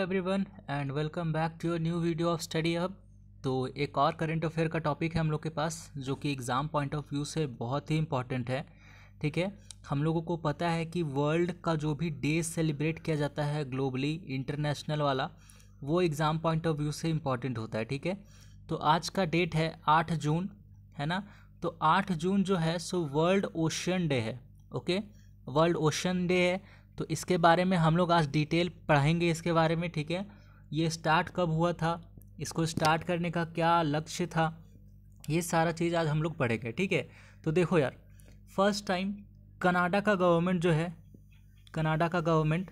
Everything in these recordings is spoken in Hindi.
everyone and welcome back to your new video of study अब तो एक और करंट अफेयर का टॉपिक है हम लोग के पास जो कि एग्ज़ाम पॉइंट ऑफ व्यू से बहुत ही इंपॉर्टेंट है ठीक है हम लोगों को पता है कि वर्ल्ड का जो भी डे सेलिब्रेट किया जाता है ग्लोबली इंटरनेशनल वाला वो एग्ज़ाम पॉइंट ऑफ व्यू से इम्पॉर्टेंट होता है ठीक है तो आज का डेट है आठ जून है ना तो आठ जून जो है सो वर्ल्ड ओशन डे है ओके वर्ल्ड ओशन डे है तो इसके बारे में हम लोग आज डिटेल पढ़ेंगे इसके बारे में ठीक है ये स्टार्ट कब हुआ था इसको स्टार्ट करने का क्या लक्ष्य था ये सारा चीज़ आज हम लोग पढ़ेंगे ठीक है तो देखो यार फर्स्ट टाइम कनाडा का गवर्नमेंट जो है कनाडा का गवर्नमेंट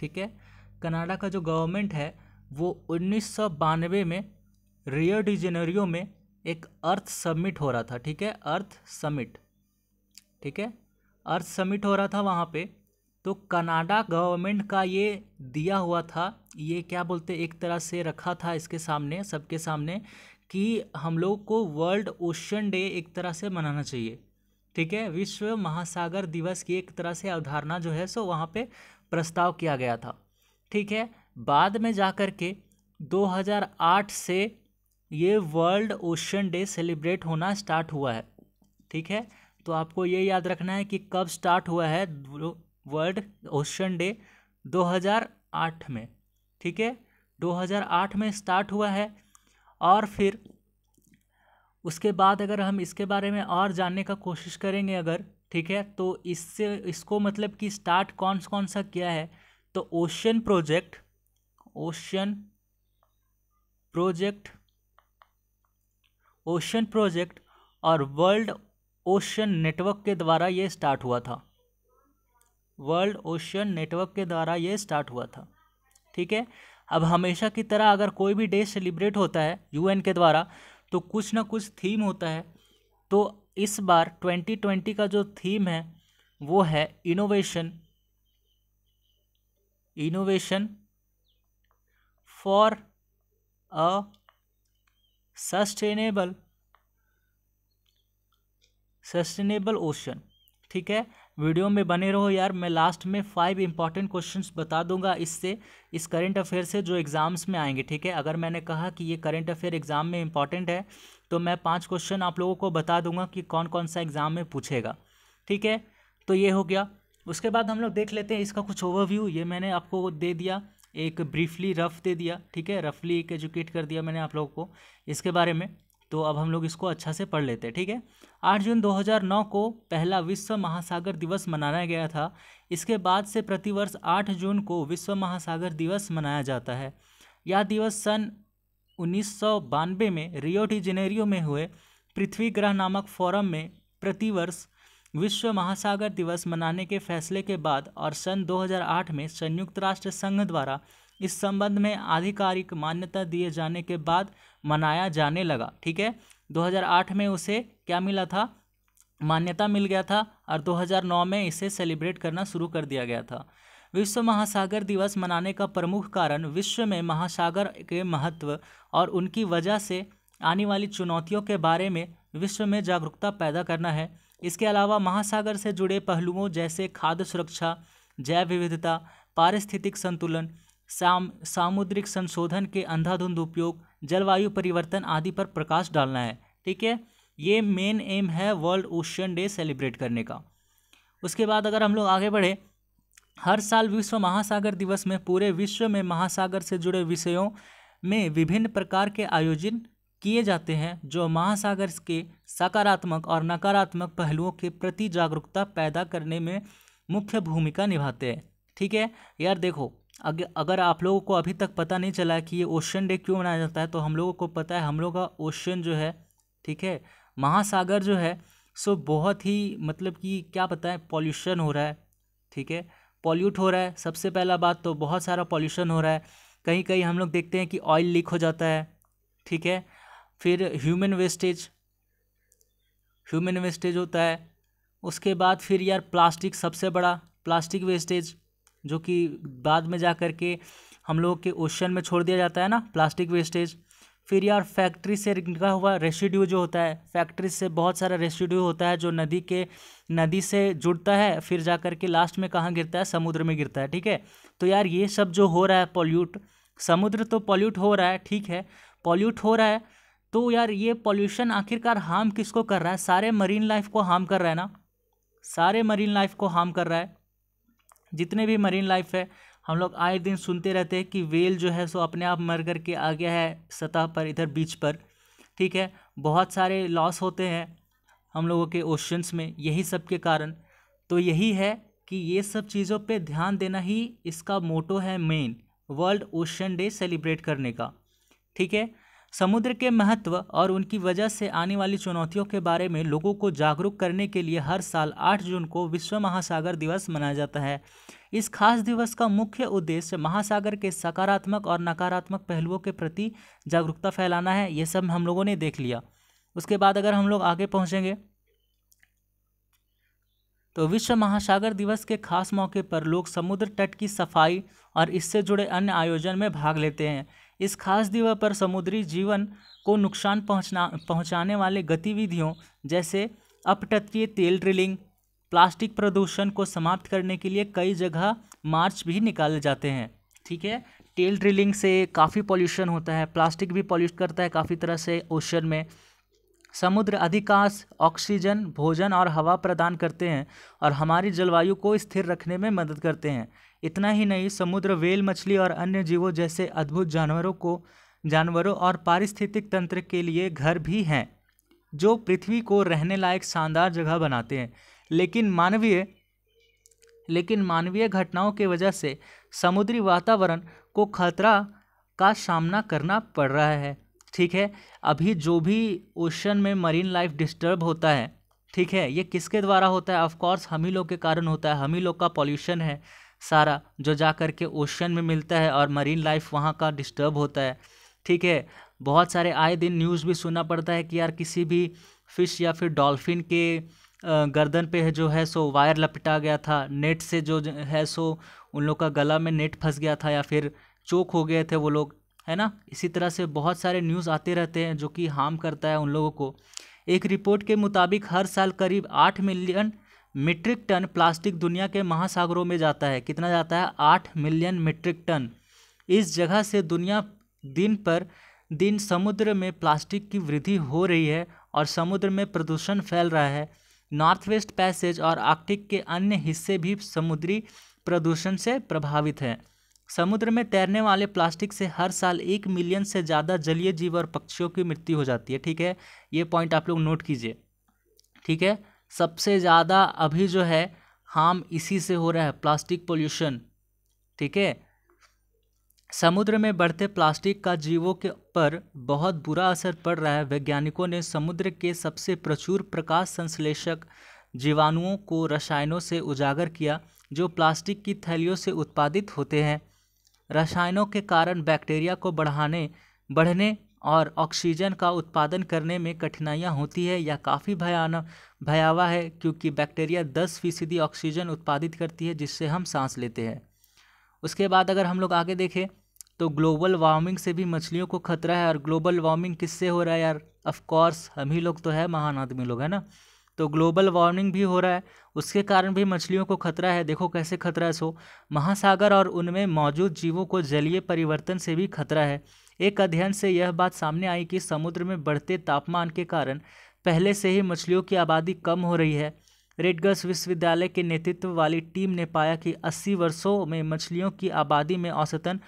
ठीक है कनाडा का जो गवर्नमेंट है वो उन्नीस में रियो डिजेनरियो में एक अर्थ समिट हो रहा था ठीक है अर्थ समिट ठीक है अर्थ समिट हो रहा था वहाँ पे तो कनाडा गवर्नमेंट का ये दिया हुआ था ये क्या बोलते एक तरह से रखा था इसके सामने सबके सामने कि हम लोग को वर्ल्ड ओशन डे एक तरह से मनाना चाहिए ठीक है विश्व महासागर दिवस की एक तरह से अवधारणा जो है सो वहाँ पे प्रस्ताव किया गया था ठीक है बाद में जा कर के 2008 से ये वर्ल्ड ओशन डे सेलिब्रेट होना स्टार्ट हुआ है ठीक है तो आपको ये याद रखना है कि कब स्टार्ट हुआ है वर्ल्ड ओशन डे 2008 में ठीक है 2008 में स्टार्ट हुआ है और फिर उसके बाद अगर हम इसके बारे में और जानने का कोशिश करेंगे अगर ठीक है तो इससे इसको मतलब कि स्टार्ट कौन कौन सा किया है तो ocean project ocean project ocean project और वर्ल्ड ओशन नेटवर्क के द्वारा ये स्टार्ट हुआ था वर्ल्ड ओशियन नेटवर्क के द्वारा ये स्टार्ट हुआ था ठीक है अब हमेशा की तरह अगर कोई भी डे सेलिब्रेट होता है यूएन के द्वारा तो कुछ ना कुछ थीम होता है तो इस बार 2020 का जो थीम है वो है innovation innovation for a sustainable sustainable ocean ठीक है वीडियो में बने रहो यार मैं लास्ट में फाइव इंपॉर्टेंट क्वेश्चन बता दूंगा इससे इस करेंट अफेयर से जो एग्ज़ाम्स में आएंगे ठीक है अगर मैंने कहा कि ये करेंट अफेयर एग्ज़ाम में इंपॉर्टेंट है तो मैं पाँच क्वेश्चन आप लोगों को बता दूंगा कि कौन कौन सा एग्ज़ाम में पूछेगा ठीक है तो ये हो गया उसके बाद हम लोग देख लेते हैं इसका कुछ ओवरव्यू ये मैंने आपको दे दिया एक ब्रीफली रफ दे दिया ठीक है रफली एक एजुकेट कर दिया मैंने आप लोगों को इसके बारे में तो अब हम लोग इसको अच्छा से पढ़ लेते हैं ठीक है 8 जून 2009 को पहला विश्व महासागर दिवस मनाया गया था इसके बाद से प्रतिवर्ष 8 जून को विश्व महासागर दिवस मनाया जाता है यह दिवस सन उन्नीस में रियो डी जेनेरियो में हुए पृथ्वी ग्रह नामक फोरम में प्रतिवर्ष विश्व महासागर दिवस मनाने के फैसले के बाद और सन 2008 में संयुक्त राष्ट्र संघ द्वारा इस संबंध में आधिकारिक मान्यता दिए जाने के बाद मनाया जाने लगा ठीक है 2008 में उसे क्या मिला था मान्यता मिल गया था और 2009 में इसे सेलिब्रेट करना शुरू कर दिया गया था विश्व महासागर दिवस मनाने का प्रमुख कारण विश्व में महासागर के महत्व और उनकी वजह से आने वाली चुनौतियों के बारे में विश्व में जागरूकता पैदा करना है इसके अलावा महासागर से जुड़े पहलुओं जैसे खाद्य सुरक्षा जैव विविधता पारिस्थितिक संतुलन साम सामुद्रिक संशोधन के अंधाधुंध उपयोग जलवायु परिवर्तन आदि पर प्रकाश डालना है ठीक है ये मेन एम है वर्ल्ड ओशियन डे सेलिब्रेट करने का उसके बाद अगर हम लोग आगे बढ़े हर साल विश्व महासागर दिवस में पूरे विश्व में महासागर से जुड़े विषयों में विभिन्न प्रकार के आयोजन किए जाते हैं जो महासागर के सकारात्मक और नकारात्मक पहलुओं के प्रति जागरूकता पैदा करने में मुख्य भूमिका निभाते हैं ठीक है यार देखो अगर अगर आप लोगों को अभी तक पता नहीं चला कि ये ओशन डे क्यों मनाया जाता है तो हम लोगों को पता है हम लोग का ओशन जो है ठीक है महासागर जो है सो बहुत ही मतलब कि क्या पता है पॉल्यूशन हो रहा है ठीक है पॉल्यूट हो रहा है सबसे पहला बात तो बहुत सारा पॉल्यूशन हो रहा है कहीं कहीं हम लोग देखते हैं कि ऑयल लीक हो जाता है ठीक है फिर ह्यूमन वेस्टेज ह्यूमन वेस्टेज होता है उसके बाद फिर यार प्लास्टिक सबसे बड़ा प्लास्टिक वेस्टेज जो कि बाद में जा कर के हम लोगों के ओशन में छोड़ दिया जाता है ना प्लास्टिक वेस्टेज फिर यार फैक्ट्री से निकला हुआ रेसिड्यू जो होता है फैक्ट्री से बहुत सारा रेसिड्यू होता है जो नदी के नदी से जुड़ता है फिर जा कर के लास्ट में कहाँ गिरता है समुद्र में गिरता है ठीक है तो यार ये सब जो हो रहा है पॉल्यूट समुद्र तो पॉल्यूट हो रहा है ठीक है पॉल्यूट हो रहा है तो यार ये पॉल्यूशन आखिरकार हार्म किसको कर रहा है सारे मरीन लाइफ को हार्म कर रहा है ना सारे मरीन लाइफ को हार्म कर रहा है जितने भी मरीन लाइफ है हम लोग आए दिन सुनते रहते हैं कि वेल जो है सो अपने आप मर करके आ गया है सतह पर इधर बीच पर ठीक है बहुत सारे लॉस होते हैं हम लोगों के ओशंस में यही सब के कारण तो यही है कि ये सब चीज़ों पे ध्यान देना ही इसका मोटो है main world ocean day celebrate करने का ठीक है समुद्र के महत्व और उनकी वजह से आने वाली चुनौतियों के बारे में लोगों को जागरूक करने के लिए हर साल 8 जून को विश्व महासागर दिवस मनाया जाता है इस खास दिवस का मुख्य उद्देश्य महासागर के सकारात्मक और नकारात्मक पहलुओं के प्रति जागरूकता फैलाना है ये सब हम लोगों ने देख लिया उसके बाद अगर हम लोग आगे पहुँचेंगे तो विश्व महासागर दिवस के खास मौके पर लोग समुद्र तट की सफाई और इससे जुड़े अन्य आयोजन में भाग लेते हैं इस खास दिवस पर समुद्री जीवन को नुकसान पहुंचना पहुंचाने वाले गतिविधियों जैसे अपतटीय तेल ड्रिलिंग प्लास्टिक प्रदूषण को समाप्त करने के लिए कई जगह मार्च भी निकाले जाते हैं ठीक है तेल ड्रिलिंग से काफ़ी पॉल्यूशन होता है प्लास्टिक भी पॉल्यूट करता है काफ़ी तरह से ओशन में समुद्र अधिकांश ऑक्सीजन भोजन और हवा प्रदान करते हैं और हमारी जलवायु को स्थिर रखने में मदद करते हैं इतना ही नहीं समुद्र वेल मछली और अन्य जीवों जैसे अद्भुत जानवरों को जानवरों और पारिस्थितिक तंत्र के लिए घर भी हैं जो पृथ्वी को रहने लायक शानदार जगह बनाते हैं लेकिन मानवीय लेकिन मानवीय घटनाओं की वजह से समुद्री वातावरण को खतरा का सामना करना पड़ रहा है ठीक है अभी जो भी ओशन में मरीन लाइफ डिस्टर्ब होता है ठीक है ये किसके द्वारा होता है ऑफ कोर्स हम ही लोग के कारण होता है हम ही लोग का पॉल्यूशन है सारा जो जा कर के ओशन में मिलता है और मरीन लाइफ वहाँ का डिस्टर्ब होता है ठीक है बहुत सारे आए दिन न्यूज़ भी सुनना पड़ता है कि यार किसी भी फ़िश या फिर डॉल्फिन के गर्दन पे है जो है सो वायर लपटा गया था नेट से जो है सो उन लोग का गला में नेट फंस गया था या फिर चोक हो गए थे वो लोग है ना इसी तरह से बहुत सारे न्यूज़ आते रहते हैं जो कि हार्म करता है उन लोगों को एक रिपोर्ट के मुताबिक हर साल करीब आठ मिलियन मीट्रिक टन प्लास्टिक दुनिया के महासागरों में जाता है कितना जाता है आठ मिलियन मीट्रिक टन इस जगह से दुनिया दिन पर दिन समुद्र में प्लास्टिक की वृद्धि हो रही है और समुद्र में प्रदूषण फैल रहा है नॉर्थ वेस्ट पैसेज और आर्कटिक के अन्य हिस्से भी समुद्री प्रदूषण से प्रभावित हैं समुद्र में तैरने वाले प्लास्टिक से हर साल एक मिलियन से ज़्यादा जलीय जीव और पक्षियों की मृत्यु हो जाती है ठीक है ये पॉइंट आप लोग नोट कीजिए ठीक है सबसे ज़्यादा अभी जो है हार्म इसी से हो रहा है प्लास्टिक पोल्यूशन ठीक है समुद्र में बढ़ते प्लास्टिक का जीवों के पर बहुत बुरा असर पड़ रहा है वैज्ञानिकों ने समुद्र के सबसे प्रचुर प्रकाश संश्लेषक जीवाणुओं को रसायनों से उजागर किया जो प्लास्टिक की थैलियों से उत्पादित होते हैं रसायनों के कारण बैक्टीरिया को बढ़ाने बढ़ने और ऑक्सीजन का उत्पादन करने में कठिनाइयाँ होती है या काफ़ी भयानक भयावह है क्योंकि बैक्टीरिया दस फीसदी ऑक्सीजन उत्पादित करती है जिससे हम सांस लेते हैं उसके बाद अगर हम लोग आगे देखें तो ग्लोबल वार्मिंग से भी मछलियों को खतरा है और ग्लोबल वार्मिंग किससे हो रहा है यार ऑफकोर्स हम ही लोग तो है महान आदमी लोग है ना तो ग्लोबल वार्मिंग भी हो रहा है उसके कारण भी मछलियों को खतरा है देखो कैसे खतरा है सो महासागर और उनमें मौजूद जीवों को जलीय परिवर्तन से भी खतरा है एक अध्ययन से यह बात सामने आई कि समुद्र में बढ़ते तापमान के कारण पहले से ही मछलियों की आबादी कम हो रही है रेडगर्स विश्वविद्यालय के नेतृत्व वाली टीम ने पाया कि 80 वर्षों में मछलियों की आबादी में औसतन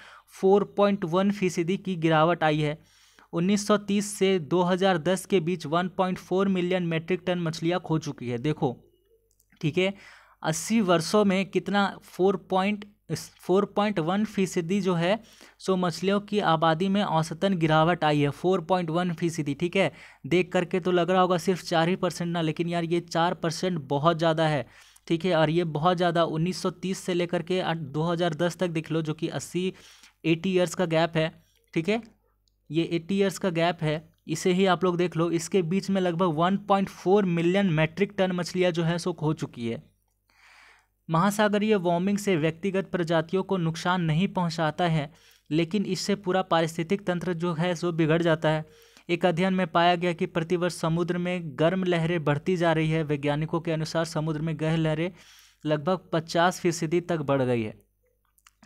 4.1 फीसदी की गिरावट आई है 1930 से 2010 के बीच 1.4 मिलियन मेट्रिक टन मछलियाँ खो चुकी है देखो ठीक है 80 वर्षों में कितना फोर पॉइंट वन फीसदी जो है सो मछलियों की आबादी में औसतन गिरावट आई है फोर पॉइंट वन फीसदी ठीक है देख करके तो लग रहा होगा सिर्फ चार ही परसेंट ना लेकिन यार ये चार परसेंट बहुत ज़्यादा है ठीक है और ये बहुत ज़्यादा 1930 से लेकर के 2010 तक देख लो जो कि 80 80 ईयर्स का गैप है ठीक है ये 80 ईयर्स का गैप है इसे ही आप लोग देख लो इसके बीच में लगभग 1.4 मिलियन मेट्रिक टन मछलियाँ जो है सो खो चुकी है महासागरीय वार्मिंग से व्यक्तिगत प्रजातियों को नुकसान नहीं पहुंचाता है लेकिन इससे पूरा पारिस्थितिक तंत्र जो है सो बिगड़ जाता है एक अध्ययन में पाया गया कि प्रतिवर्ष समुद्र में गर्म लहरें बढ़ती जा रही है वैज्ञानिकों के अनुसार समुद्र में गह लहरें लगभग पचास फीसदी तक बढ़ गई है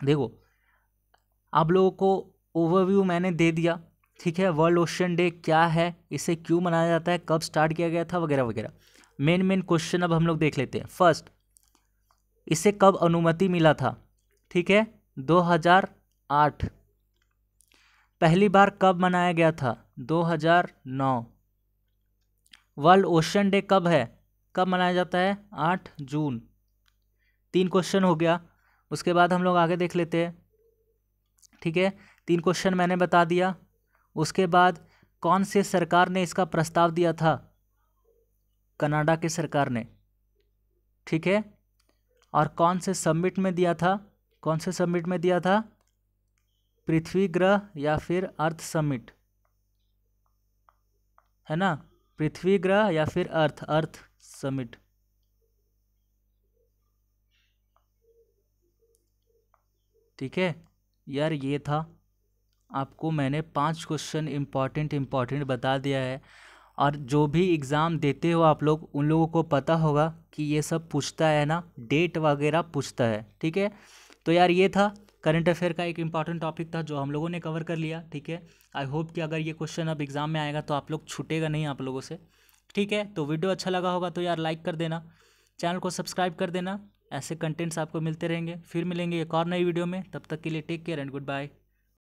देखो आप लोगों को ओवरव्यू मैंने दे दिया ठीक है वर्ल्ड ओशन डे क्या है इसे क्यों मनाया जाता है कब स्टार्ट किया गया था वगैरह वगैरह मेन मेन क्वेश्चन अब हम लोग देख लेते हैं फर्स्ट इसे कब अनुमति मिला था ठीक है 2008 पहली बार कब मनाया गया था 2009 वर्ल्ड ओशन डे कब है कब मनाया जाता है 8 जून तीन क्वेश्चन हो गया उसके बाद हम लोग आगे देख लेते हैं ठीक है तीन क्वेश्चन मैंने बता दिया उसके बाद कौन से सरकार ने इसका प्रस्ताव दिया था कनाडा के सरकार ने ठीक है और कौन से सबमिट में दिया था कौन से सबमिट में दिया था पृथ्वी ग्रह या फिर अर्थ समिट है ना पृथ्वी ग्रह या फिर अर्थ अर्थ समिट ठीक है यार ये था आपको मैंने पांच क्वेश्चन इम्पॉर्टेंट इम्पॉर्टेंट बता दिया है और जो भी एग्ज़ाम देते हो आप लोग उन लोगों को पता होगा कि ये सब पूछता है ना डेट वगैरह पूछता है ठीक है तो यार ये था करंट अफेयर का एक इम्पॉर्टेंट टॉपिक था जो हम लोगों ने कवर कर लिया ठीक है आई होप कि अगर ये क्वेश्चन अब एग्ज़ाम में आएगा तो आप लोग छूटेगा नहीं आप लोगों से ठीक है तो वीडियो अच्छा लगा होगा तो यार लाइक कर देना चैनल को सब्सक्राइब कर देना ऐसे कंटेंट्स आपको मिलते रहेंगे फिर मिलेंगे एक और नई वीडियो में तब तक के लिए take care and good bye